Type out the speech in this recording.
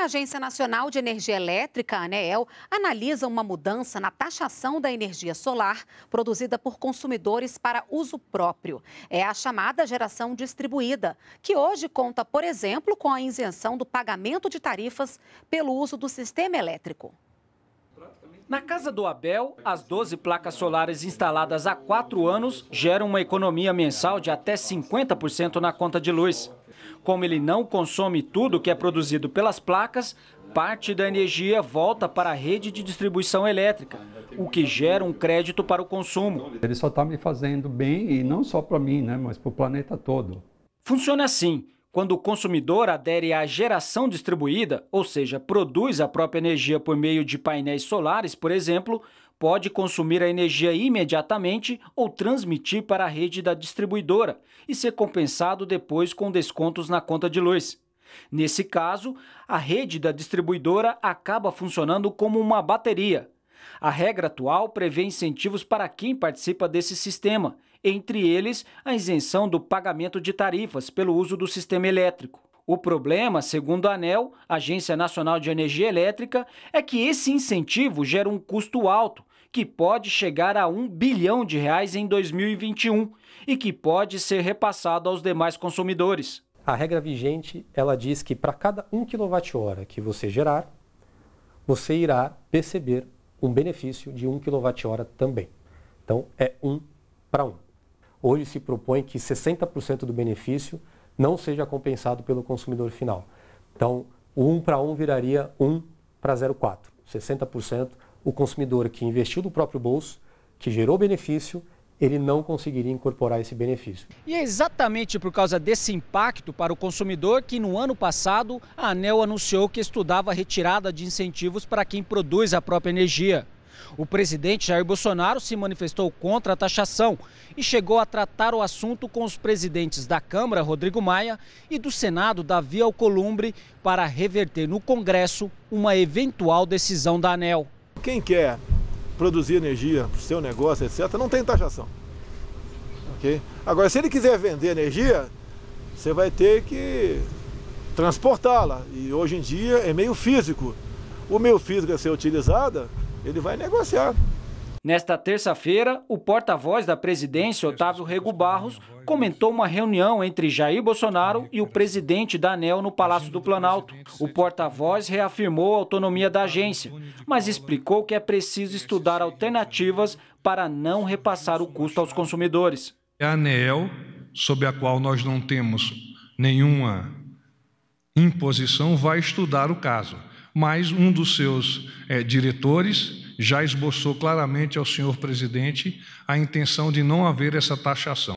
A Agência Nacional de Energia Elétrica, ANEEL, analisa uma mudança na taxação da energia solar produzida por consumidores para uso próprio. É a chamada geração distribuída, que hoje conta, por exemplo, com a isenção do pagamento de tarifas pelo uso do sistema elétrico. Na casa do Abel, as 12 placas solares instaladas há quatro anos geram uma economia mensal de até 50% na conta de luz. Como ele não consome tudo que é produzido pelas placas, parte da energia volta para a rede de distribuição elétrica, o que gera um crédito para o consumo. Ele só está me fazendo bem, e não só para mim, né, mas para o planeta todo. Funciona assim. Quando o consumidor adere à geração distribuída, ou seja, produz a própria energia por meio de painéis solares, por exemplo, pode consumir a energia imediatamente ou transmitir para a rede da distribuidora e ser compensado depois com descontos na conta de luz. Nesse caso, a rede da distribuidora acaba funcionando como uma bateria, a regra atual prevê incentivos para quem participa desse sistema, entre eles a isenção do pagamento de tarifas pelo uso do sistema elétrico. O problema, segundo a ANEL, Agência Nacional de Energia Elétrica, é que esse incentivo gera um custo alto, que pode chegar a 1 bilhão de reais em 2021 e que pode ser repassado aos demais consumidores. A regra vigente, ela diz que para cada 1 kWh que você gerar, você irá perceber um benefício de 1 kWh também. Então, é 1 para 1. Hoje se propõe que 60% do benefício não seja compensado pelo consumidor final. Então, o 1 para 1 viraria 1 para 0,4. 60% o consumidor que investiu do próprio bolso, que gerou benefício ele não conseguiria incorporar esse benefício. E é exatamente por causa desse impacto para o consumidor que no ano passado a ANEL anunciou que estudava a retirada de incentivos para quem produz a própria energia. O presidente Jair Bolsonaro se manifestou contra a taxação e chegou a tratar o assunto com os presidentes da Câmara, Rodrigo Maia, e do Senado, Davi Alcolumbre, para reverter no Congresso uma eventual decisão da ANEL. Quem quer produzir energia para o seu negócio, etc., não tem taxação. Okay? Agora, se ele quiser vender energia, você vai ter que transportá-la. E hoje em dia é meio físico. O meio físico a ser utilizada, ele vai negociar. Nesta terça-feira, o porta-voz da presidência, Otávio Rego Barros, comentou uma reunião entre Jair Bolsonaro e o presidente da ANEL no Palácio do Planalto. O porta-voz reafirmou a autonomia da agência, mas explicou que é preciso estudar alternativas né? para não repassar o custo aos consumidores. A ANEL, sobre a qual nós não temos nenhuma imposição, vai estudar o caso, mas um dos seus é, diretores já esboçou claramente ao senhor presidente a intenção de não haver essa taxação.